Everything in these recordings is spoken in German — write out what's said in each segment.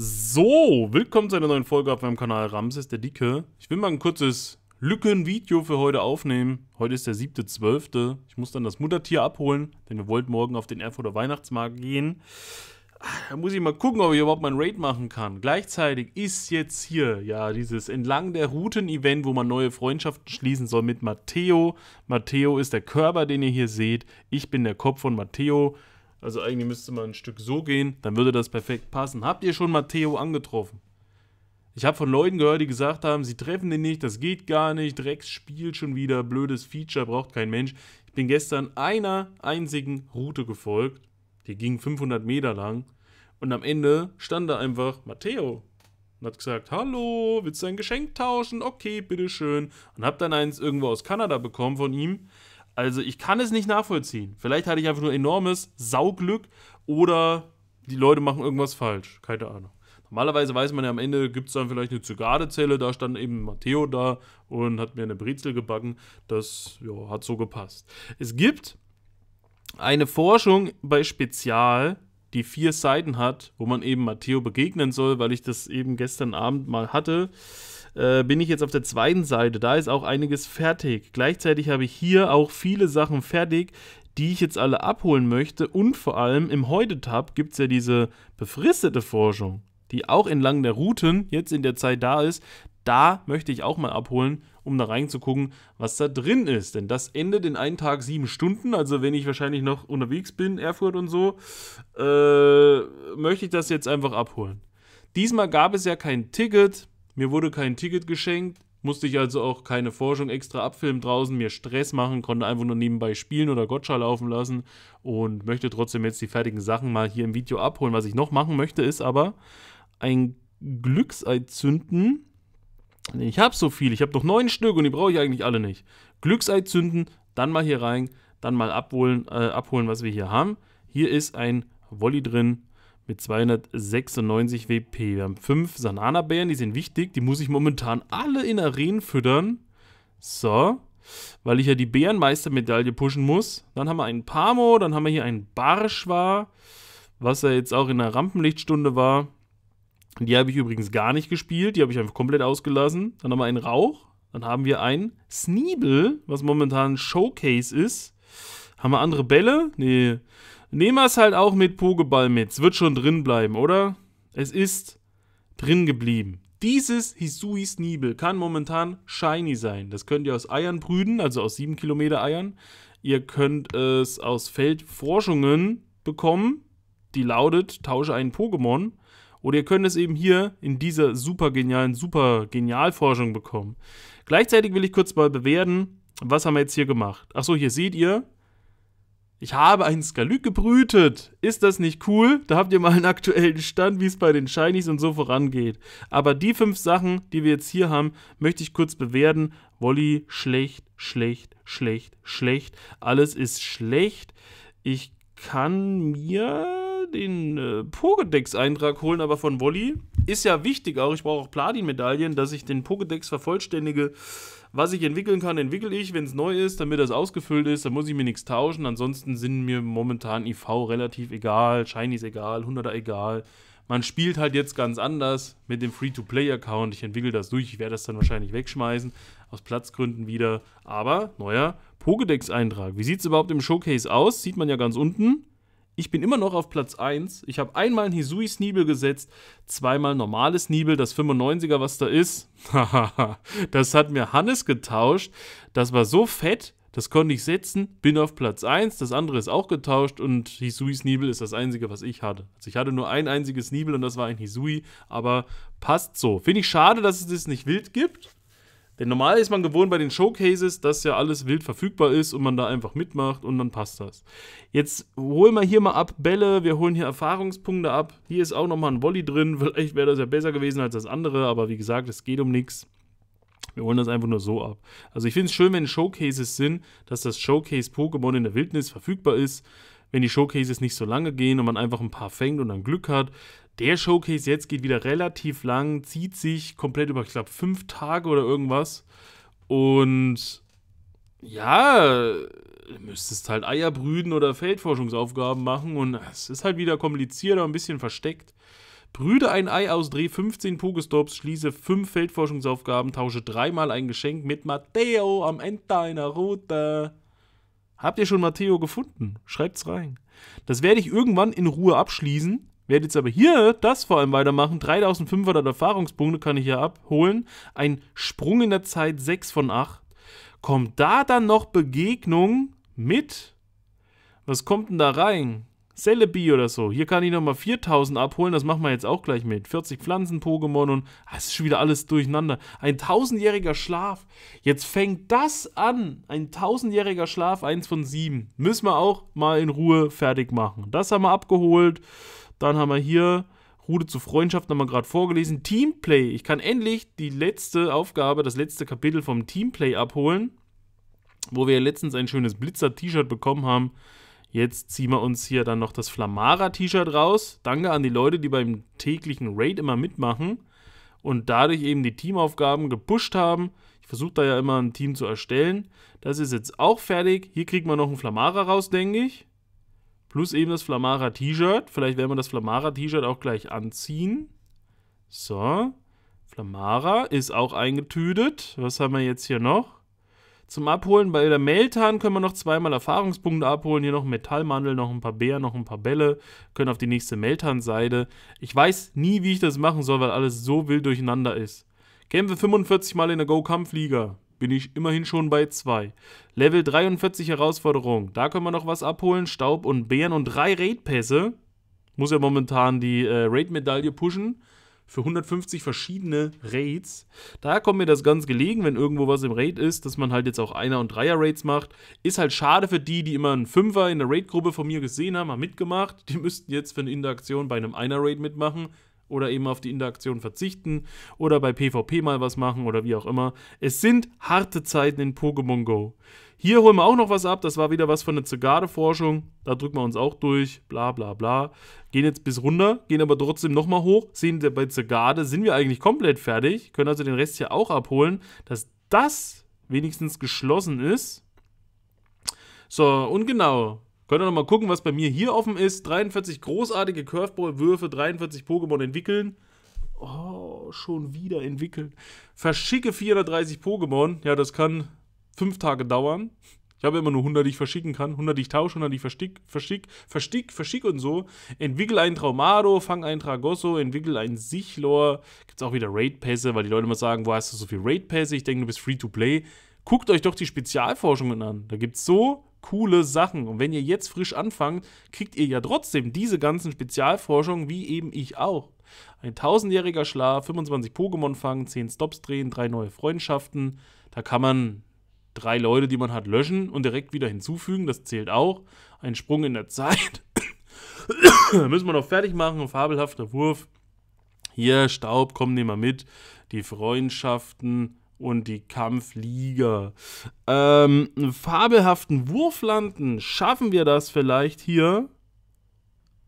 So, willkommen zu einer neuen Folge auf meinem Kanal Ramses der Dicke. Ich will mal ein kurzes Lückenvideo für heute aufnehmen. Heute ist der 7.12. Ich muss dann das Muttertier abholen, denn wir wollten morgen auf den Erfurter Weihnachtsmarkt gehen. Da muss ich mal gucken, ob ich überhaupt mein Raid machen kann. Gleichzeitig ist jetzt hier ja dieses Entlang der Routen-Event, wo man neue Freundschaften schließen soll mit Matteo. Matteo ist der Körper, den ihr hier seht. Ich bin der Kopf von Matteo. Also eigentlich müsste man ein Stück so gehen, dann würde das perfekt passen. Habt ihr schon Matteo angetroffen? Ich habe von Leuten gehört, die gesagt haben, sie treffen den nicht, das geht gar nicht, Drex spielt schon wieder, blödes Feature, braucht kein Mensch. Ich bin gestern einer einzigen Route gefolgt, die ging 500 Meter lang und am Ende stand da einfach Matteo und hat gesagt, hallo, willst du ein Geschenk tauschen? Okay, bitteschön. Und hab dann eins irgendwo aus Kanada bekommen von ihm also ich kann es nicht nachvollziehen. Vielleicht hatte ich einfach nur enormes Sauglück oder die Leute machen irgendwas falsch. Keine Ahnung. Normalerweise weiß man ja am Ende, gibt es dann vielleicht eine Zygardezelle, da stand eben Matteo da und hat mir eine Brezel gebacken. Das jo, hat so gepasst. Es gibt eine Forschung bei Spezial, die vier Seiten hat, wo man eben Matteo begegnen soll, weil ich das eben gestern Abend mal hatte. Äh, bin ich jetzt auf der zweiten Seite. Da ist auch einiges fertig. Gleichzeitig habe ich hier auch viele Sachen fertig, die ich jetzt alle abholen möchte. Und vor allem im Heute-Tab gibt es ja diese befristete Forschung, die auch entlang der Routen jetzt in der Zeit da ist. Da möchte ich auch mal abholen, um da reinzugucken, was da drin ist. Denn das endet in einem Tag sieben Stunden. Also wenn ich wahrscheinlich noch unterwegs bin, Erfurt und so, äh, möchte ich das jetzt einfach abholen. Diesmal gab es ja kein Ticket. Mir wurde kein Ticket geschenkt, musste ich also auch keine Forschung extra abfilmen draußen, mir Stress machen, konnte einfach nur nebenbei spielen oder Gotcha laufen lassen und möchte trotzdem jetzt die fertigen Sachen mal hier im Video abholen. Was ich noch machen möchte, ist aber ein Glücksei zünden. Ich habe so viel, ich habe noch neun Stück und die brauche ich eigentlich alle nicht. Glücksei zünden, dann mal hier rein, dann mal abholen, äh, abholen was wir hier haben. Hier ist ein Volley drin mit 296 WP. Wir haben 5 Sanana-Bären, die sind wichtig. Die muss ich momentan alle in Arenen füttern. So. Weil ich ja die Bärenmeistermedaille pushen muss. Dann haben wir einen Pamo, dann haben wir hier einen Barschwar, was ja jetzt auch in der Rampenlichtstunde war. Die habe ich übrigens gar nicht gespielt, die habe ich einfach komplett ausgelassen. Dann haben wir einen Rauch, dann haben wir einen Sneebel, was momentan Showcase ist. Haben wir andere Bälle? Nee, Nehmen wir es halt auch mit Pokéball mit. Es wird schon drin bleiben, oder? Es ist drin geblieben. Dieses Hisui Sneebel kann momentan shiny sein. Das könnt ihr aus Eiern brüten, also aus 7 Kilometer Eiern. Ihr könnt es aus Feldforschungen bekommen, die lautet, tausche einen Pokémon. Oder ihr könnt es eben hier in dieser super genialen, super genial Forschung bekommen. Gleichzeitig will ich kurz mal bewerten, was haben wir jetzt hier gemacht. Achso, hier seht ihr, ich habe einen Skalyk gebrütet. Ist das nicht cool? Da habt ihr mal einen aktuellen Stand, wie es bei den Shinies und so vorangeht. Aber die fünf Sachen, die wir jetzt hier haben, möchte ich kurz bewerten. Wolli, schlecht, schlecht, schlecht, schlecht. Alles ist schlecht. Ich kann mir den äh, Pokédex-Eintrag holen, aber von Wolli ist ja wichtig auch. Ich brauche auch Platin-Medaillen, dass ich den Pokédex vervollständige. Was ich entwickeln kann, entwickle ich, wenn es neu ist, damit das ausgefüllt ist, dann muss ich mir nichts tauschen. Ansonsten sind mir momentan IV relativ egal, Shinies egal, 100er egal. Man spielt halt jetzt ganz anders mit dem Free-to-Play-Account. Ich entwickle das durch, ich werde das dann wahrscheinlich wegschmeißen, aus Platzgründen wieder. Aber neuer Pokédex-Eintrag. Wie sieht es überhaupt im Showcase aus? Sieht man ja ganz unten. Ich bin immer noch auf Platz 1. Ich habe einmal ein Hisuis Nibel gesetzt, zweimal normales Nibel, das 95er, was da ist. das hat mir Hannes getauscht. Das war so fett, das konnte ich setzen, bin auf Platz 1. Das andere ist auch getauscht und Hisuis Nibel ist das einzige, was ich hatte. Also ich hatte nur ein einziges Nibel und das war ein Hisui, aber passt so. Finde ich schade, dass es das nicht wild gibt. Denn normal ist man gewohnt bei den Showcases, dass ja alles wild verfügbar ist und man da einfach mitmacht und dann passt das. Jetzt holen wir hier mal ab Bälle, wir holen hier Erfahrungspunkte ab. Hier ist auch nochmal ein Volley drin. Vielleicht wäre das ja besser gewesen als das andere, aber wie gesagt, es geht um nichts. Wir holen das einfach nur so ab. Also ich finde es schön, wenn Showcases sind, dass das Showcase Pokémon in der Wildnis verfügbar ist wenn die Showcases nicht so lange gehen und man einfach ein paar fängt und dann Glück hat. Der Showcase jetzt geht wieder relativ lang, zieht sich komplett über, ich glaube, fünf Tage oder irgendwas. Und ja, müsstest halt Eier brüden oder Feldforschungsaufgaben machen und es ist halt wieder komplizierter, ein bisschen versteckt. Brüde ein Ei aus, dreh 15 Pokestops, schließe 5 Feldforschungsaufgaben, tausche dreimal ein Geschenk mit Matteo am Ende einer Route. Habt ihr schon Matteo gefunden? Schreibt's rein. Das werde ich irgendwann in Ruhe abschließen werde jetzt aber hier das vor allem weitermachen. 3500 Erfahrungspunkte kann ich hier abholen. Ein Sprung in der Zeit 6 von 8. Kommt da dann noch Begegnung mit? Was kommt denn da rein? Celebi oder so. Hier kann ich nochmal 4000 abholen. Das machen wir jetzt auch gleich mit. 40 Pflanzen-Pokémon und ah, es ist schon wieder alles durcheinander. Ein tausendjähriger Schlaf. Jetzt fängt das an. Ein tausendjähriger Schlaf, eins von sieben. Müssen wir auch mal in Ruhe fertig machen. Das haben wir abgeholt. Dann haben wir hier Rude zu Freundschaft, haben wir gerade vorgelesen. Teamplay. Ich kann endlich die letzte Aufgabe, das letzte Kapitel vom Teamplay abholen, wo wir letztens ein schönes Blitzer-T-Shirt bekommen haben. Jetzt ziehen wir uns hier dann noch das Flamara-T-Shirt raus. Danke an die Leute, die beim täglichen Raid immer mitmachen und dadurch eben die Teamaufgaben gepusht haben. Ich versuche da ja immer ein Team zu erstellen. Das ist jetzt auch fertig. Hier kriegt man noch ein Flamara raus, denke ich. Plus eben das Flamara-T-Shirt. Vielleicht werden wir das Flamara-T-Shirt auch gleich anziehen. So. Flamara ist auch eingetütet. Was haben wir jetzt hier noch? Zum Abholen bei der Meltan können wir noch zweimal Erfahrungspunkte abholen. Hier noch ein Metallmandel, noch ein paar Bären, noch ein paar Bälle. Können auf die nächste meltan seite Ich weiß nie, wie ich das machen soll, weil alles so wild durcheinander ist. Kämpfe 45 Mal in der Go-Kampfliga bin ich immerhin schon bei 2. Level 43 Herausforderung. Da können wir noch was abholen. Staub und Bären und drei Raid-Pässe. Muss ja momentan die äh, Raid-Medaille pushen. Für 150 verschiedene Raids. Da kommt mir das ganz gelegen, wenn irgendwo was im Raid ist, dass man halt jetzt auch Einer- und Dreier-Raids macht. Ist halt schade für die, die immer einen Fünfer in der Raid-Gruppe von mir gesehen haben, haben mitgemacht. Die müssten jetzt für eine Interaktion bei einem Einer-Raid mitmachen oder eben auf die Interaktion verzichten oder bei PvP mal was machen oder wie auch immer. Es sind harte Zeiten in Pokémon Go. Hier holen wir auch noch was ab, das war wieder was von der Zagade-Forschung. Da drücken wir uns auch durch, bla bla bla. Gehen jetzt bis runter, gehen aber trotzdem nochmal hoch. Sehen wir bei Zagade sind wir eigentlich komplett fertig, können also den Rest hier auch abholen. Dass das wenigstens geschlossen ist. So, und genau, Könnt ihr nochmal gucken, was bei mir hier offen ist. 43 großartige Curveball-Würfe, 43 Pokémon entwickeln. Oh, schon wieder entwickeln. Verschicke 430 Pokémon. Ja, das kann fünf Tage dauern. Ich habe immer nur 100, die ich verschicken kann. 100, die ich tausche, 100, die ich verstick, verstick, verstick, verschick und so. Entwickel einen Traumado, fang einen Tragosso, entwickel einen Sichlor. Gibt es auch wieder Raid-Pässe, weil die Leute immer sagen, wo hast du so viel Raid-Pässe? Ich denke, du bist Free-to-Play. Guckt euch doch die Spezialforschungen an. Da gibt es so coole Sachen. Und wenn ihr jetzt frisch anfangt, kriegt ihr ja trotzdem diese ganzen Spezialforschungen, wie eben ich auch. Ein tausendjähriger Schlaf, 25 Pokémon fangen, 10 Stops drehen, 3 neue Freundschaften. Da kann man drei Leute, die man hat, löschen und direkt wieder hinzufügen. Das zählt auch. Ein Sprung in der Zeit. Müssen wir noch fertig machen. Ein fabelhafter Wurf. Hier, Staub, komm, nehmen mal mit. Die Freundschaften und die Kampfliga. Ähm, fabelhaften Wurflanden, schaffen wir das vielleicht hier?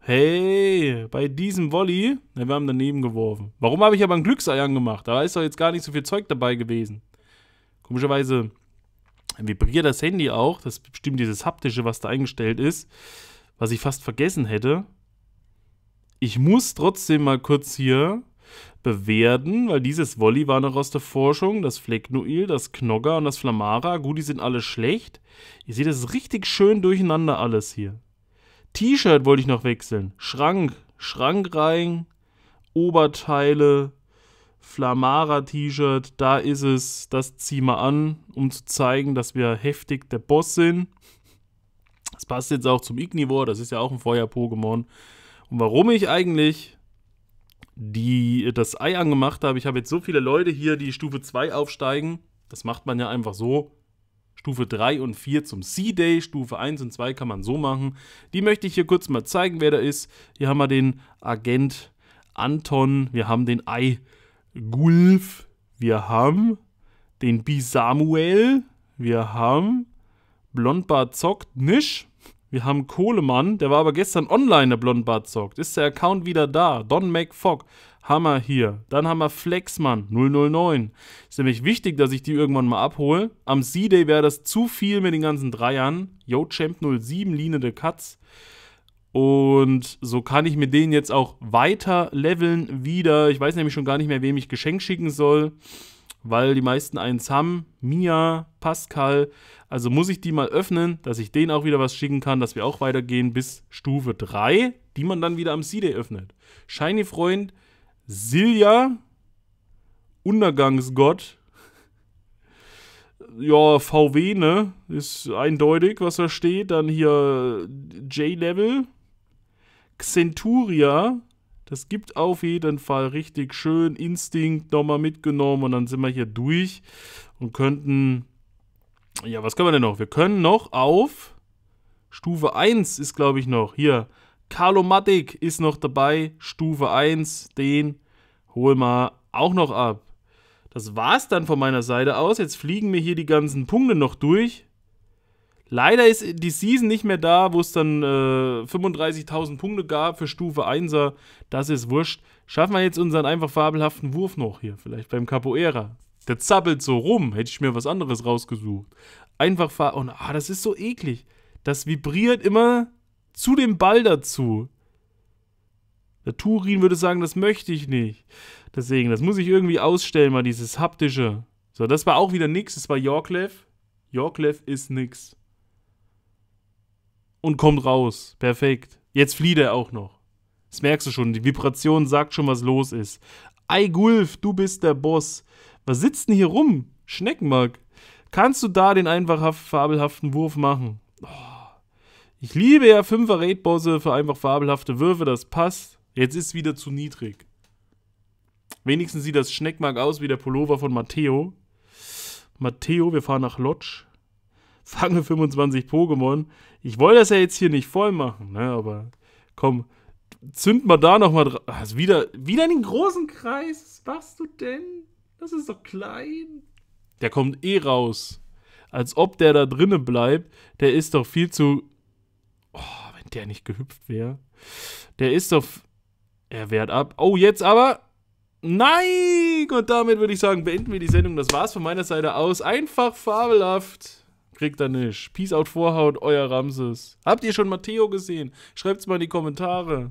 Hey, bei diesem Volley, ja, wir haben daneben geworfen. Warum habe ich aber ein Glücksei angemacht? Da ist doch jetzt gar nicht so viel Zeug dabei gewesen. Komischerweise vibriert das Handy auch. Das ist bestimmt dieses haptische, was da eingestellt ist, was ich fast vergessen hätte. Ich muss trotzdem mal kurz hier bewerten, weil dieses Wolli war noch aus der Forschung, das Flecknuil, das Knogger und das Flamara. Gut, die sind alle schlecht. Ihr seht, es ist richtig schön durcheinander alles hier. T-Shirt wollte ich noch wechseln. Schrank, Schrank rein, Oberteile, Flamara-T-Shirt, da ist es, das ziehen wir an, um zu zeigen, dass wir heftig der Boss sind. Das passt jetzt auch zum Ignivor, das ist ja auch ein Feuer-Pokémon. Und warum ich eigentlich die das Ei angemacht habe. Ich habe jetzt so viele Leute hier, die Stufe 2 aufsteigen. Das macht man ja einfach so. Stufe 3 und 4 zum C-Day. Stufe 1 und 2 kann man so machen. Die möchte ich hier kurz mal zeigen, wer da ist. Hier haben wir den Agent Anton. Wir haben den Ei Gulf. Wir haben den B. Samuel. Wir haben Blondbart zockt Nisch. Wir haben Kohlemann, der war aber gestern online, der Blondbart zockt. Ist der Account wieder da? Don McFock haben wir hier. Dann haben wir Flexmann 009. Ist nämlich wichtig, dass ich die irgendwann mal abhole. Am C-Day wäre das zu viel mit den ganzen Dreiern. Yo Champ 07, Line de Katz. Und so kann ich mit denen jetzt auch weiter leveln wieder. Ich weiß nämlich schon gar nicht mehr, wem ich Geschenk schicken soll weil die meisten eins haben. Mia, Pascal. Also muss ich die mal öffnen, dass ich denen auch wieder was schicken kann, dass wir auch weitergehen bis Stufe 3, die man dann wieder am C-Day öffnet. Shiny Freund, Silja, Untergangsgott. Ja, VW, ne? Ist eindeutig, was da steht. Dann hier J-Level. Centuria, das gibt auf jeden Fall richtig schön Instinkt nochmal mitgenommen und dann sind wir hier durch und könnten. Ja, was können wir denn noch? Wir können noch auf Stufe 1 ist, glaube ich, noch. Hier, Carlo Matic ist noch dabei. Stufe 1, den holen wir auch noch ab. Das war's dann von meiner Seite aus. Jetzt fliegen mir hier die ganzen Punkte noch durch. Leider ist die Season nicht mehr da, wo es dann äh, 35.000 Punkte gab für Stufe 1er. Das ist wurscht. Schaffen wir jetzt unseren einfach fabelhaften Wurf noch hier, vielleicht beim Capoeira. Der zappelt so rum, hätte ich mir was anderes rausgesucht. Einfach fahr. und ah, das ist so eklig. Das vibriert immer zu dem Ball dazu. Der Turin würde sagen, das möchte ich nicht. Deswegen, das muss ich irgendwie ausstellen, mal dieses haptische. So, das war auch wieder nix. Das war Yorklev. Yorklev ist nix und kommt raus. Perfekt. Jetzt flieht er auch noch. Das merkst du schon. Die Vibration sagt schon, was los ist. Ei Gulf, du bist der Boss. Was sitzt denn hier rum? Schneckenmark. Kannst du da den einfach fabelhaften Wurf machen? Oh. Ich liebe ja 5er Raid-Bosse für einfach fabelhafte Würfe, das passt. Jetzt ist wieder zu niedrig. Wenigstens sieht das Schneckmark aus wie der Pullover von Matteo. Matteo, wir fahren nach Lodge fange 25 Pokémon. Ich wollte das ja jetzt hier nicht voll machen, ne, aber komm, zünd mal da nochmal drauf. Also ah, wieder, wieder in den großen Kreis. Was machst du denn? Das ist doch klein. Der kommt eh raus. Als ob der da drinnen bleibt. Der ist doch viel zu. Oh, wenn der nicht gehüpft wäre. Der ist doch. Er wehrt ab. Oh, jetzt aber. Nein! Und damit würde ich sagen, beenden wir die Sendung. Das war's von meiner Seite aus. Einfach fabelhaft. Kriegt er nicht. Peace out Vorhaut, euer Ramses. Habt ihr schon Matteo gesehen? Schreibt's mal in die Kommentare.